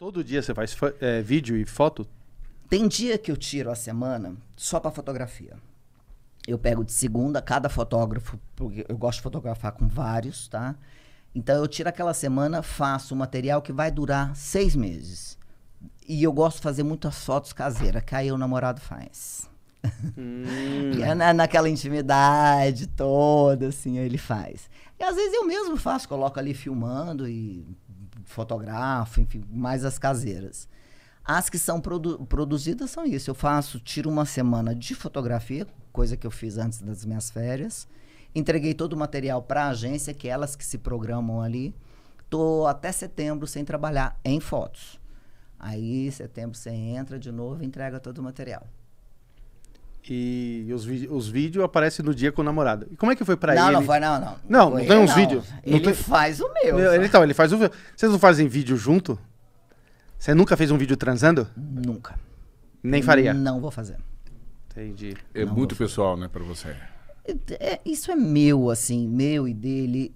Todo dia você faz é, vídeo e foto? Tem dia que eu tiro a semana só para fotografia. Eu pego de segunda cada fotógrafo, porque eu gosto de fotografar com vários, tá? Então eu tiro aquela semana, faço um material que vai durar seis meses. E eu gosto de fazer muitas fotos caseiras, que aí o namorado faz. Hum. é na, naquela intimidade toda, assim, ele faz. E às vezes eu mesmo faço, coloco ali filmando e fotografo, enfim, mais as caseiras. As que são produ produzidas são isso. Eu faço, tiro uma semana de fotografia, coisa que eu fiz antes das minhas férias. Entreguei todo o material para a agência, que é elas que se programam ali. Tô até setembro sem trabalhar em fotos. Aí, setembro, você entra de novo e entrega todo o material. E os, os vídeos aparecem no dia com o namorado. E como é que foi pra não, ele? Não, foi, não, não. Não, foi não tem uns vídeos. Ele tem... faz o meu. Ele, então, ele faz o meu. Vocês não fazem vídeo junto? Você nunca fez um vídeo transando? Nunca. Nem faria? Não vou fazer. Entendi. É não muito pessoal, né, pra você? É, é, isso é meu, assim, meu e dele.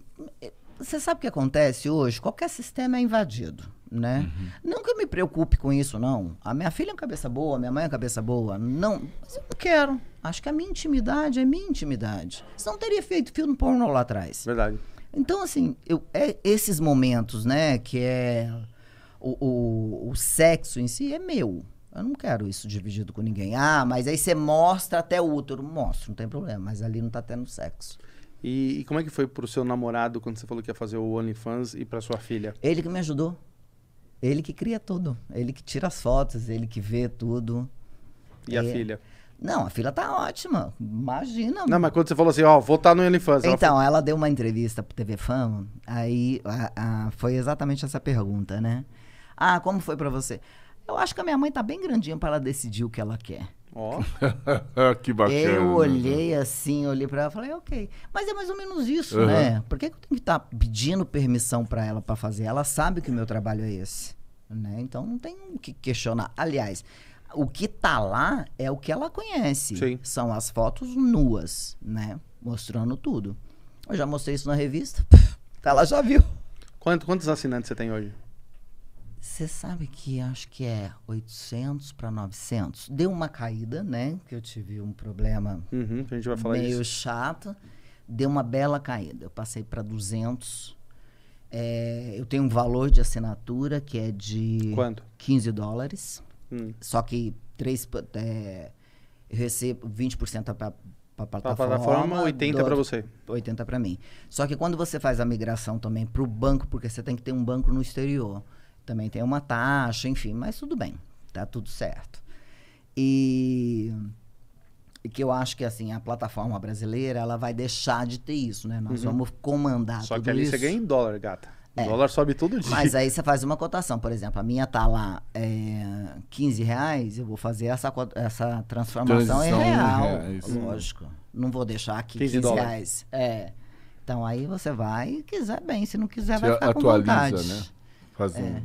Você sabe o que acontece hoje? Qualquer sistema é invadido, né? Uhum. Não preocupe com isso, não. A minha filha é uma cabeça boa, a minha mãe é uma cabeça boa. Não, mas eu não quero. Acho que a minha intimidade é minha intimidade. Senão teria feito filme pornô lá atrás. Verdade. Então, assim, eu, é, esses momentos, né, que é o, o, o sexo em si é meu. Eu não quero isso dividido com ninguém. Ah, mas aí você mostra até o útero. Mostro, não tem problema. Mas ali não tá tendo sexo. E, e como é que foi pro seu namorado quando você falou que ia fazer o OnlyFans e pra sua filha? Ele que me ajudou. Ele que cria tudo. Ele que tira as fotos, ele que vê tudo. E é... a filha? Não, a filha tá ótima. Imagina. Não, mas quando você falou assim, ó, vou estar tá no elefante. Então, ela, ela deu uma entrevista pro TV Fama, aí a, a, foi exatamente essa pergunta, né? Ah, como foi para você? Eu acho que a minha mãe tá bem grandinha para ela decidir o que ela quer. Ó. Oh. que bacana. Eu né? olhei assim, olhei para ela e falei, ok. Mas é mais ou menos isso, uhum. né? Por que, que eu tenho que estar tá pedindo permissão para ela para fazer? Ela sabe que o meu trabalho é esse. Né? Então não tem o que questionar. Aliás, o que tá lá é o que ela conhece. Sim. São as fotos nuas, né? Mostrando tudo. Eu já mostrei isso na revista. Ela já viu. Quanto, quantos assinantes você tem hoje? Você sabe que acho que é 800 para 900. Deu uma caída, né? Que eu tive um problema uhum, a gente vai falar meio isso. chato. Deu uma bela caída. Eu passei para 200. É, eu tenho um valor de assinatura que é de Quanto? 15 dólares. Hum. Só que 3, é, eu recebo 20% para para a plataforma, plataforma 80 para você. 80 para mim. Só que quando você faz a migração também para o banco, porque você tem que ter um banco no exterior. Também tem uma taxa, enfim, mas tudo bem, tá tudo certo. E, e que eu acho que assim a plataforma brasileira ela vai deixar de ter isso, né? Nós uhum. vamos comandar Só tudo que ali isso. você ganha em dólar, gata. É. O dólar sobe todo dia. Mas aí você faz uma cotação, por exemplo, a minha tá lá é, 15 reais, eu vou fazer essa, essa transformação em real. Reais. É, é Lógico. Não vou deixar aqui 15, 15 reais. É. Então aí você vai e quiser bem. Se não quiser, você vai ficar atualiza, com vontade. né? Faz é.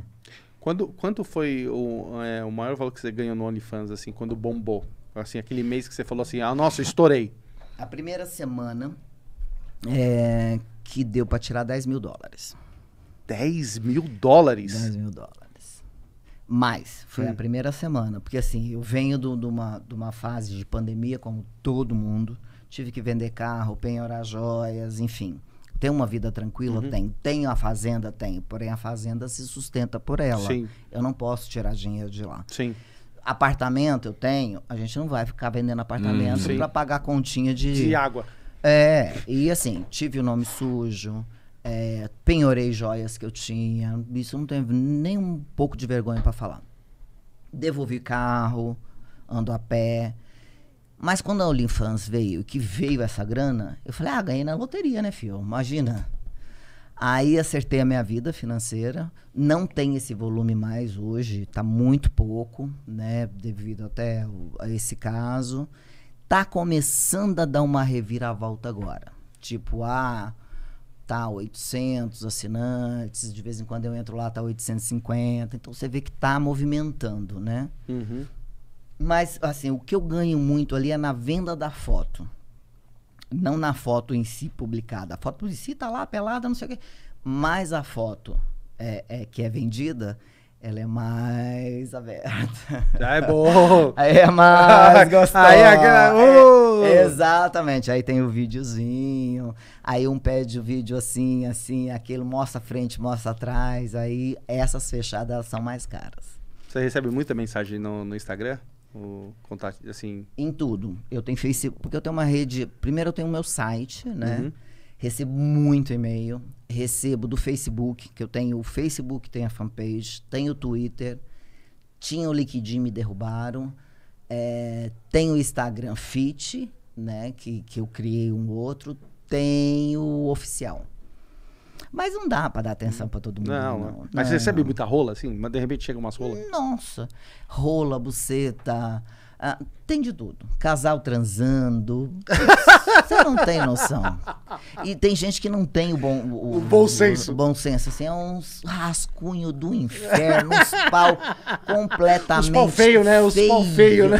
Quando, quanto foi o, é, o maior valor que você ganhou no OnlyFans, assim, quando bombou? Assim, aquele mês que você falou assim, ah, nossa, estourei. A primeira semana é, que deu para tirar 10 mil dólares. 10 mil dólares? 10 mil dólares. Mas, foi a hum. primeira semana. Porque assim, eu venho de uma, de uma fase de pandemia, como todo mundo. Tive que vender carro, penhorar joias, enfim tem uma vida tranquila? Uhum. Tem. Tem a fazenda? Tem. Porém, a fazenda se sustenta por ela. Sim. Eu não posso tirar dinheiro de lá. Sim. Apartamento eu tenho, a gente não vai ficar vendendo apartamento hum, para pagar a continha de... de água. É, e assim, tive o nome sujo, é, penhorei joias que eu tinha, isso não tenho nem um pouco de vergonha para falar. Devolvi carro, ando a pé, mas quando a Olinfans veio, que veio essa grana, eu falei, ah, ganhei na loteria, né, filho? Imagina. Aí acertei a minha vida financeira. Não tem esse volume mais hoje, está muito pouco, né? Devido até a esse caso. Tá começando a dar uma reviravolta agora. Tipo, ah, tá 800 assinantes, de vez em quando eu entro lá, tá 850. Então você vê que tá movimentando, né? Uhum. Mas, assim, o que eu ganho muito ali é na venda da foto. Não na foto em si publicada. A foto em si tá lá, pelada, não sei o quê. Mas a foto é, é que é vendida, ela é mais aberta. Já é bom! aí é mais gostosa. aí é, é, é uh! é, exatamente. Aí tem o videozinho. Aí um pede o vídeo assim, assim, aquilo. Mostra a frente, mostra atrás. Aí essas fechadas são mais caras. Você recebe muita mensagem no, no Instagram? o contato, assim? Em tudo. Eu tenho Facebook, porque eu tenho uma rede. Primeiro eu tenho o meu site, né? Uhum. Recebo muito e-mail. Recebo do Facebook, que eu tenho o Facebook, tem a fanpage, tem o Twitter, tinha o LinkedIn, me derrubaram. É, o Instagram Fit, né? Que, que eu criei um outro. Tenho o oficial. Mas não dá para dar atenção para todo mundo. Não, não. Mas não, você recebe muita rola, assim? Mas de repente chega umas rolas? Nossa, rola, buceta. Ah, tem de tudo. Casal transando. Você não tem noção. E tem gente que não tem o bom, o, o bom senso. O, o bom senso. Assim, é um rascunho do inferno, uns pau completamente. Os pau feio, né? Os pau feio, né?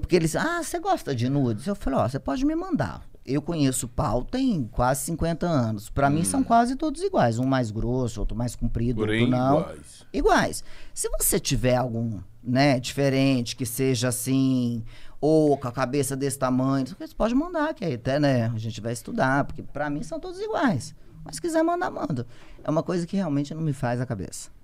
Porque eles. Ah, você gosta de nudes? Eu falei, ó, oh, você pode me mandar eu conheço pau tem quase 50 anos. Para hum. mim são hum. quase todos iguais. Um mais grosso, outro mais comprido, Porém, outro não. Iguais. iguais. Se você tiver algum, né, diferente, que seja assim, ou com a cabeça desse tamanho, você pode mandar, que aí até, né, a gente vai estudar, porque para mim são todos iguais. Mas se quiser mandar, manda. É uma coisa que realmente não me faz a cabeça.